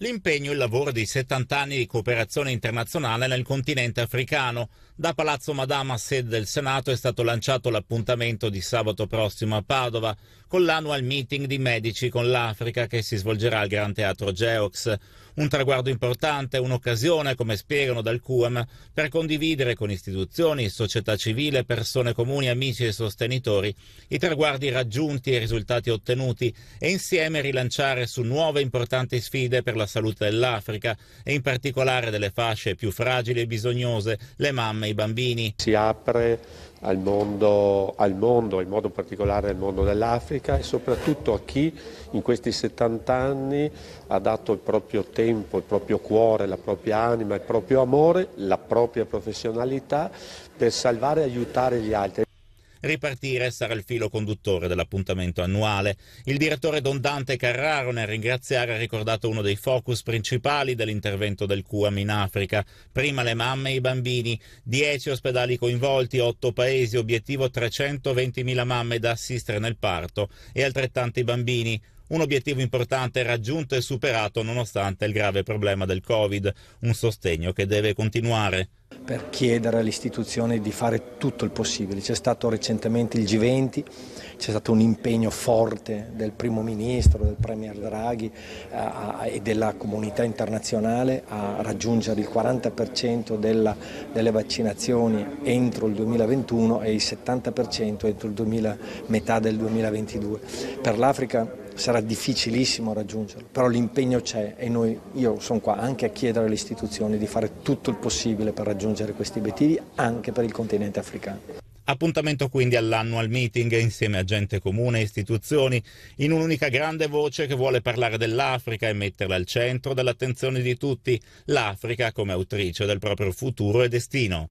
l'impegno e il lavoro di 70 anni di cooperazione internazionale nel continente africano. Da Palazzo Madama, sede del Senato, è stato lanciato l'appuntamento di sabato prossimo a Padova con l'annual meeting di medici con l'Africa che si svolgerà al Gran Teatro Geox. Un traguardo importante, un'occasione, come spiegano dal QAM, per condividere con istituzioni, società civile, persone comuni, amici e sostenitori i traguardi raggiunti e i risultati ottenuti e insieme rilanciare su nuove importanti sfide per la salute dell'Africa e in particolare delle fasce più fragili e bisognose, le mamme e i bambini. Si apre al mondo, al mondo, in modo particolare al mondo dell'Africa e soprattutto a chi in questi 70 anni ha dato il proprio tempo tempo, il proprio cuore, la propria anima, il proprio amore, la propria professionalità per salvare e aiutare gli altri. Ripartire sarà il filo conduttore dell'appuntamento annuale. Il direttore Don Dante Carraro nel ringraziare ha ricordato uno dei focus principali dell'intervento del QAM in Africa. Prima le mamme e i bambini, 10 ospedali coinvolti, 8 paesi, obiettivo 320.000 mamme da assistere nel parto e altrettanti bambini. Un obiettivo importante raggiunto e superato nonostante il grave problema del Covid, un sostegno che deve continuare per chiedere alle istituzioni di fare tutto il possibile. C'è stato recentemente il G20, c'è stato un impegno forte del Primo Ministro, del Premier Draghi eh, e della comunità internazionale a raggiungere il 40% della, delle vaccinazioni entro il 2021 e il 70% entro il 2000, metà del 2022. Per l'Africa sarà difficilissimo raggiungerlo, però l'impegno c'è e noi, io sono qua anche a chiedere alle istituzioni di fare tutto il possibile per raggiungere questi obiettivi anche per il continente africano. Appuntamento quindi all'annual meeting insieme a gente comune e istituzioni, in un'unica grande voce che vuole parlare dell'Africa e metterla al centro dell'attenzione di tutti, l'Africa come autrice del proprio futuro e destino.